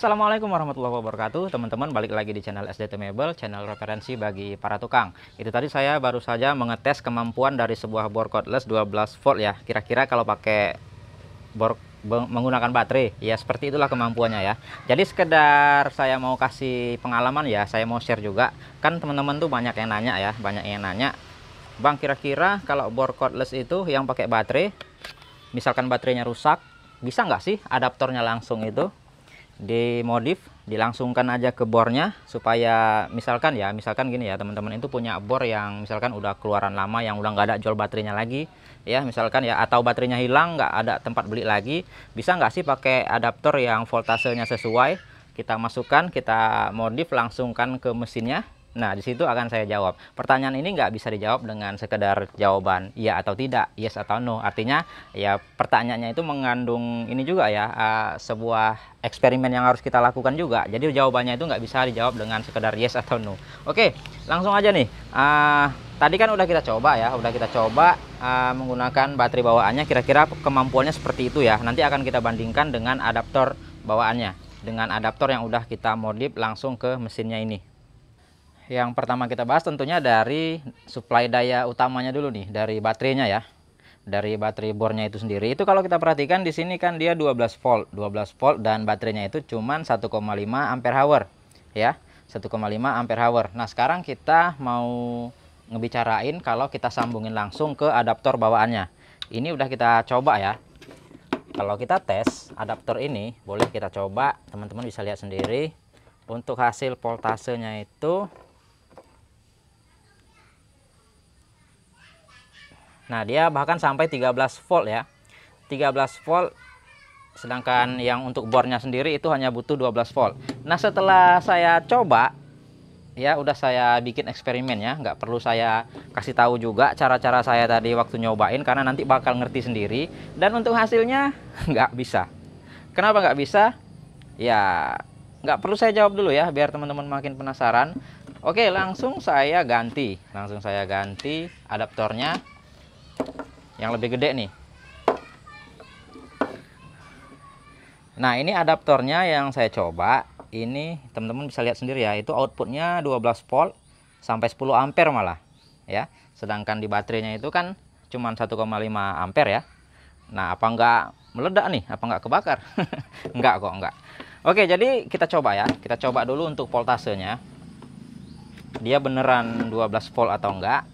Assalamualaikum warahmatullahi wabarakatuh Teman-teman balik lagi di channel SDT Mebel Channel referensi bagi para tukang Itu tadi saya baru saja mengetes kemampuan Dari sebuah bor cordless 12 volt ya Kira-kira kalau pakai bor menggunakan baterai ya seperti itulah kemampuannya ya jadi sekedar saya mau kasih pengalaman ya saya mau share juga kan teman-teman tuh banyak yang nanya ya banyak yang nanya Bang kira-kira kalau bor cordless itu yang pakai baterai misalkan baterainya rusak bisa nggak sih adaptornya langsung itu dimodif dilangsungkan aja ke bornya supaya misalkan ya misalkan gini ya teman-teman itu punya bor yang misalkan udah keluaran lama yang udah nggak ada jual baterainya lagi ya misalkan ya atau baterainya hilang nggak ada tempat beli lagi bisa nggak sih pakai adaptor yang voltasenya sesuai kita masukkan kita modif langsungkan ke mesinnya Nah, di situ akan saya jawab. Pertanyaan ini nggak bisa dijawab dengan sekedar jawaban ya atau tidak, yes atau no. Artinya, ya pertanyaannya itu mengandung ini juga ya, uh, sebuah eksperimen yang harus kita lakukan juga. Jadi jawabannya itu nggak bisa dijawab dengan sekedar yes atau no. Oke, langsung aja nih. Uh, tadi kan udah kita coba ya, udah kita coba uh, menggunakan baterai bawaannya. Kira-kira kemampuannya seperti itu ya. Nanti akan kita bandingkan dengan adaptor bawaannya, dengan adaptor yang udah kita modif langsung ke mesinnya ini yang pertama kita bahas tentunya dari supply daya utamanya dulu nih dari baterainya ya dari baterai bornya itu sendiri itu kalau kita perhatikan di sini kan dia 12 volt 12 volt dan baterainya itu cuman 1,5 ampere hour ya 1,5 ampere hour nah sekarang kita mau ngebicarain kalau kita sambungin langsung ke adaptor bawaannya ini udah kita coba ya kalau kita tes adaptor ini boleh kita coba teman-teman bisa lihat sendiri untuk hasil voltasenya itu Nah, dia bahkan sampai 13 volt ya. 13 volt sedangkan yang untuk bornya sendiri itu hanya butuh 12 volt. Nah, setelah saya coba ya udah saya bikin eksperimen ya, nggak perlu saya kasih tahu juga cara-cara saya tadi waktu nyobain karena nanti bakal ngerti sendiri dan untuk hasilnya nggak bisa. Kenapa nggak bisa? Ya nggak perlu saya jawab dulu ya biar teman-teman makin penasaran. Oke, langsung saya ganti. Langsung saya ganti adaptornya yang lebih gede nih nah ini adaptornya yang saya coba ini teman-teman bisa lihat sendiri ya itu outputnya 12 volt sampai 10 ampere malah ya sedangkan di baterainya itu kan cuma 1,5 ampere ya nah apa enggak meledak nih apa enggak kebakar enggak kok enggak oke jadi kita coba ya kita coba dulu untuk voltasenya dia beneran 12 volt atau enggak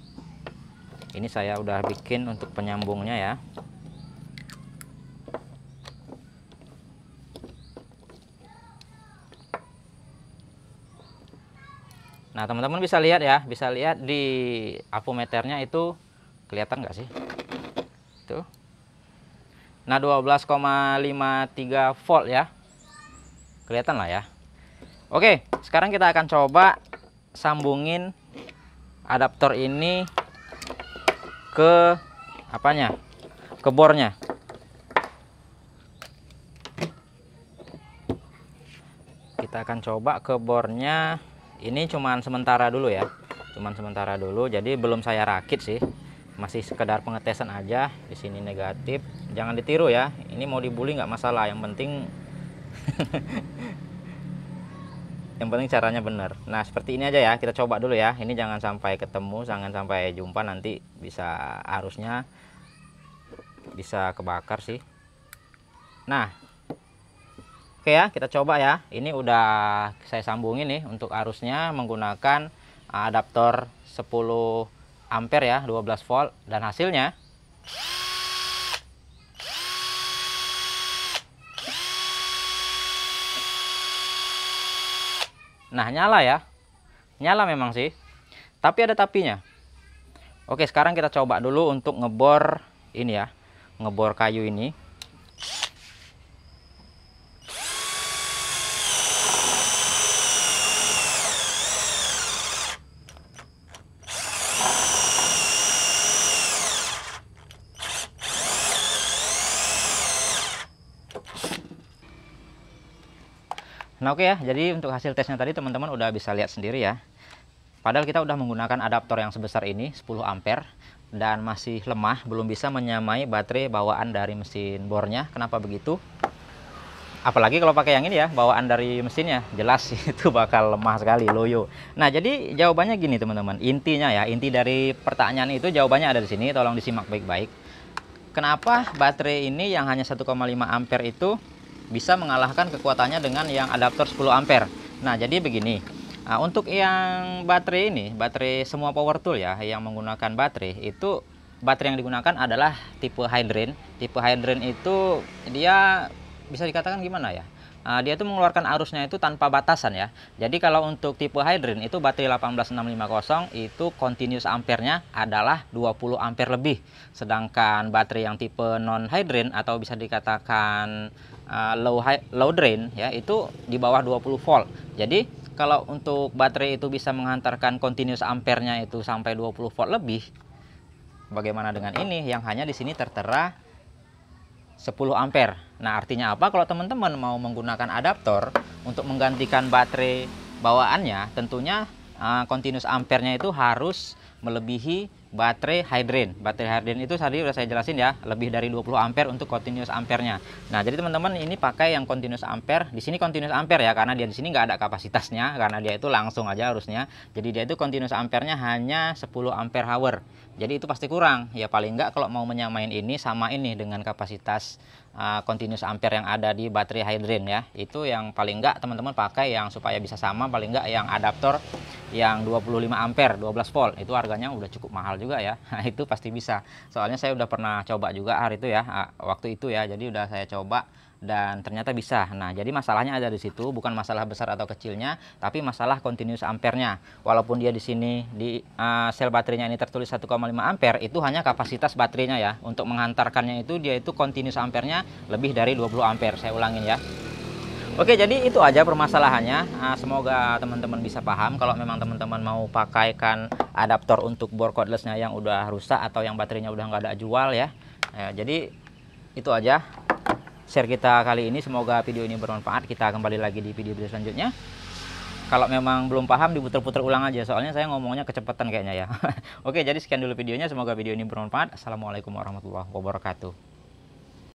ini saya udah bikin untuk penyambungnya ya Nah, teman-teman bisa lihat ya, bisa lihat di avometernya itu kelihatan nggak sih? Tuh. Nah, 12,53 volt ya. Kelihatan lah ya. Oke, sekarang kita akan coba sambungin adaptor ini ke apanya? Ke bornya. Kita akan coba ke bornya. Ini cuman sementara dulu ya. Cuman sementara dulu. Jadi belum saya rakit sih. Masih sekedar pengetesan aja. Di sini negatif. Jangan ditiru ya. Ini mau dibully nggak masalah. Yang penting yang penting caranya benar nah seperti ini aja ya kita coba dulu ya ini jangan sampai ketemu jangan sampai jumpa nanti bisa arusnya bisa kebakar sih nah oke ya kita coba ya ini udah saya sambungin nih untuk arusnya menggunakan adaptor 10 ampere ya 12 volt dan hasilnya Nah, nyala ya. Nyala memang sih. Tapi ada tapinya. Oke, sekarang kita coba dulu untuk ngebor ini ya. Ngebor kayu ini. Nah oke okay ya, jadi untuk hasil tesnya tadi teman-teman udah bisa lihat sendiri ya. Padahal kita udah menggunakan adaptor yang sebesar ini, 10 ampere, dan masih lemah, belum bisa menyamai baterai bawaan dari mesin bornya. Kenapa begitu? Apalagi kalau pakai yang ini ya, bawaan dari mesinnya, jelas itu bakal lemah sekali, loyo. Nah jadi jawabannya gini teman-teman, intinya ya, inti dari pertanyaan itu jawabannya ada di sini, tolong disimak baik-baik. Kenapa baterai ini yang hanya 1,5 ampere itu bisa mengalahkan kekuatannya dengan yang adaptor 10 ampere nah jadi begini nah, untuk yang baterai ini baterai semua power tool ya yang menggunakan baterai itu baterai yang digunakan adalah tipe hydrin tipe hydrin itu dia bisa dikatakan gimana ya uh, dia itu mengeluarkan arusnya itu tanpa batasan ya. Jadi kalau untuk tipe hydrin itu baterai 18650 itu continuous ampernya adalah 20 ampere lebih. Sedangkan baterai yang tipe non hydrin atau bisa dikatakan uh, low high, low drain ya itu di bawah 20 volt. Jadi kalau untuk baterai itu bisa menghantarkan continuous ampernya itu sampai 20 volt lebih. Bagaimana dengan ini yang hanya di sini tertera 10 ampere. Nah, artinya apa? Kalau teman-teman mau menggunakan adaptor untuk menggantikan baterai bawaannya, tentunya uh, continuous ampere-nya itu harus melebihi baterai hydrin. Baterai hydrin itu tadi sudah saya jelasin ya, lebih dari 20 ampere untuk continuous ampere-nya. Nah, jadi teman-teman ini pakai yang continuous ampere. Di sini continuous ampere ya, karena dia di sini nggak ada kapasitasnya, karena dia itu langsung aja harusnya. Jadi dia itu continuous ampere-nya hanya 10 ampere hour. Jadi itu pasti kurang. Ya paling nggak kalau mau menyamain ini sama ini dengan kapasitas uh, continuous ampere yang ada di baterai hydrin ya. Itu yang paling nggak teman-teman pakai yang supaya bisa sama paling nggak yang adaptor yang 25 ampere 12 volt. Itu harganya udah cukup mahal juga ya. itu pasti bisa. Soalnya saya udah pernah coba juga hari itu ya ah, waktu itu ya. Jadi udah saya coba dan ternyata bisa. Nah, jadi masalahnya ada di situ, bukan masalah besar atau kecilnya, tapi masalah continuous ampernya. Walaupun dia di sini di uh, sel baterainya ini tertulis 1,5 ampere, itu hanya kapasitas baterainya ya. Untuk menghantarkannya itu dia itu continuous ampernya lebih dari 20 ampere. Saya ulangin ya. Oke, jadi itu aja permasalahannya. Uh, semoga teman-teman bisa paham. Kalau memang teman-teman mau pakaikan adaptor untuk bor cordless-nya yang udah rusak atau yang baterainya udah nggak ada jual ya. Uh, jadi itu aja share kita kali ini. Semoga video ini bermanfaat. Kita kembali lagi di video-video selanjutnya. Kalau memang belum paham diputer-puter ulang aja. Soalnya saya ngomongnya kecepatan kayaknya ya. Oke, jadi sekian dulu videonya. Semoga video ini bermanfaat. Assalamualaikum warahmatullahi wabarakatuh.